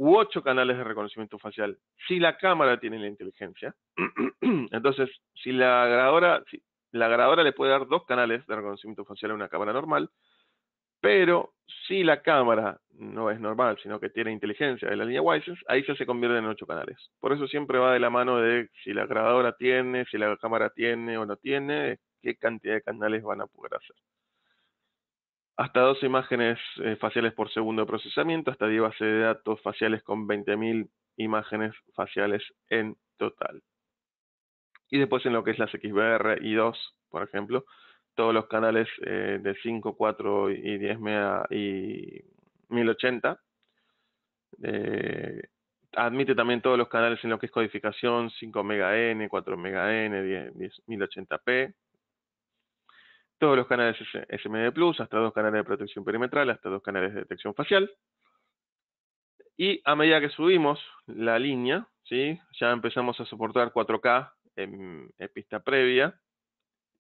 u ocho canales de reconocimiento facial, si la cámara tiene la inteligencia. Entonces, si la grabadora, si la grabadora le puede dar dos canales de reconocimiento facial a una cámara normal, pero si la cámara no es normal, sino que tiene inteligencia de la línea Wise, ahí ya se convierte en ocho canales. Por eso siempre va de la mano de si la grabadora tiene, si la cámara tiene o no tiene, qué cantidad de canales van a poder hacer hasta dos imágenes eh, faciales por segundo de procesamiento, hasta 10 bases de datos faciales con 20.000 imágenes faciales en total. Y después en lo que es las XBR y 2, por ejemplo, todos los canales eh, de 5, 4 y 10 mega y 1080. Eh, admite también todos los canales en lo que es codificación 5 n, 4 mega N, 10, 1080p, todos los canales SMD Plus, hasta dos canales de protección perimetral, hasta dos canales de detección facial. Y a medida que subimos la línea, ¿sí? ya empezamos a soportar 4K en, pista previa,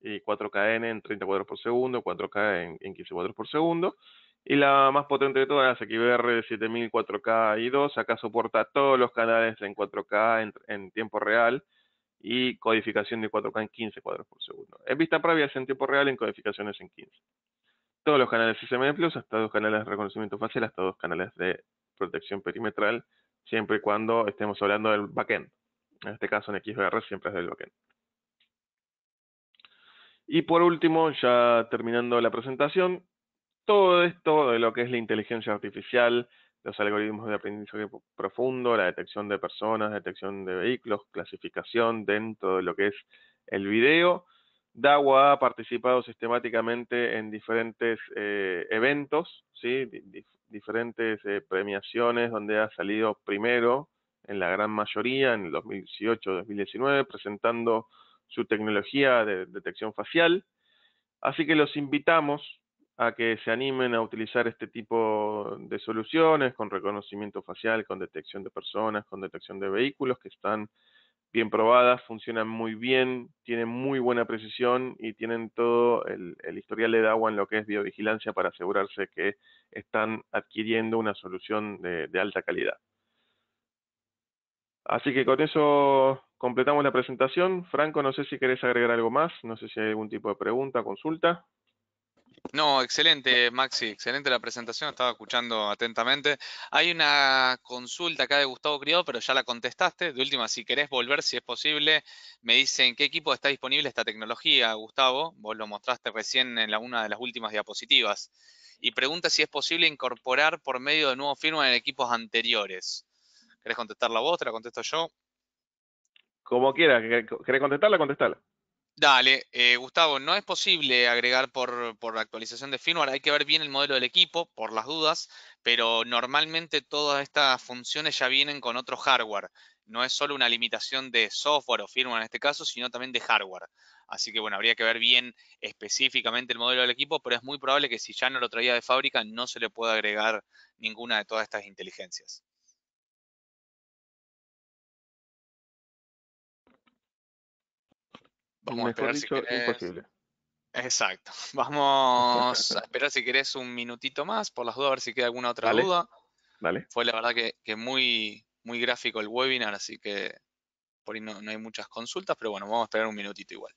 y 4KN en 30 cuadros por segundo, 4K en, 15 cuadros por segundo. Y la más potente de todas, aquí XBR 7000 4K y 2, acá soporta todos los canales en 4K en tiempo real y codificación de 4K en 15 cuadros por segundo. En vista previa es en tiempo real, en codificaciones en 15. Todos los canales de Plus, hasta dos canales de reconocimiento facial, hasta dos canales de protección perimetral, siempre y cuando estemos hablando del backend. En este caso, en XBR siempre es del backend. Y por último, ya terminando la presentación, todo esto de lo que es la inteligencia artificial, los algoritmos de aprendizaje profundo, la detección de personas, detección de vehículos, clasificación dentro de lo que es el video. DAWA ha participado sistemáticamente en diferentes eh, eventos, diferentes eh, premiaciones donde ha salido primero en la gran mayoría en 2018-2019 presentando su tecnología de detección facial. Así que los invitamos a que se animen a utilizar este tipo de soluciones con reconocimiento facial, con detección de personas, con detección de vehículos que están bien probadas, funcionan muy bien, tienen muy buena precisión y tienen todo el, historial de agua en lo que es biovigilancia para asegurarse que están adquiriendo una solución de, de alta calidad. Así que con eso completamos la presentación. Franco, no sé si querés agregar algo más, no sé si hay algún tipo de pregunta, consulta. No, excelente, Maxi, excelente la presentación, estaba escuchando atentamente. Hay una consulta acá de Gustavo Criado, pero ya la contestaste. De última, si querés volver, si es posible, me dicen qué equipo está disponible esta tecnología, Gustavo. Vos lo mostraste recién en una de las últimas diapositivas. Y pregunta si es posible incorporar por medio de nuevo firma en equipos anteriores. ¿Querés contestarla vos? ¿Te la contesto yo? Como quieras, ¿querés contestarla? Contestarla. Dale, eh, Gustavo, no es posible agregar por, por, actualización de firmware, hay que ver bien el modelo del equipo, por las dudas, pero normalmente todas estas funciones ya vienen con otro hardware. No es solo una limitación de software o firmware en este caso, sino también de hardware. Así que bueno, habría que ver bien específicamente el modelo del equipo, pero es muy probable que si ya no lo traía de fábrica, no se le pueda agregar ninguna de todas estas inteligencias. Vamos Exacto. Vamos a esperar si querés un minutito más, por las dudas, a ver si queda alguna otra duda. Fue la verdad que, muy, muy gráfico el webinar, así que por ahí no hay muchas consultas, pero bueno, vamos a esperar un minutito igual.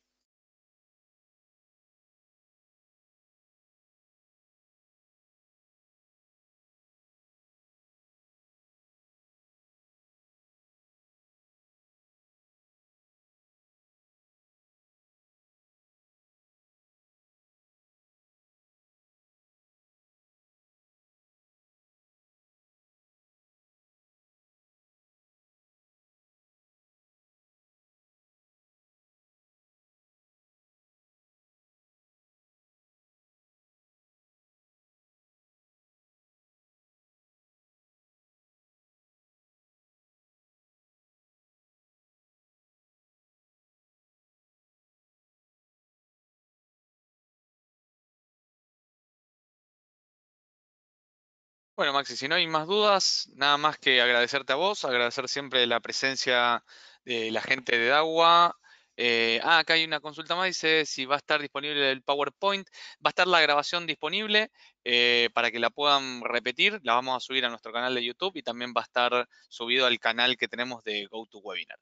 Bueno, Maxi, si no hay más dudas, nada más que agradecerte a vos, agradecer siempre la presencia de la gente de DAWA, eh, ah, acá hay una consulta más, dice si va a estar disponible el PowerPoint. Va a estar la grabación disponible eh, para que la puedan repetir. La vamos a subir a nuestro canal de YouTube y también va a estar subido al canal que tenemos de GoToWebinar.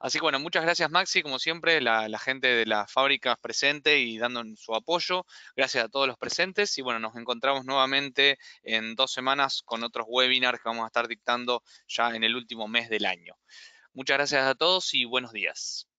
Así que bueno, muchas gracias Maxi, como siempre, la, la gente de las fábricas presente y dando su apoyo. Gracias a todos los presentes y bueno, nos encontramos nuevamente en dos semanas con otros webinars que vamos a estar dictando ya en el último mes del año. Muchas gracias a todos y buenos días.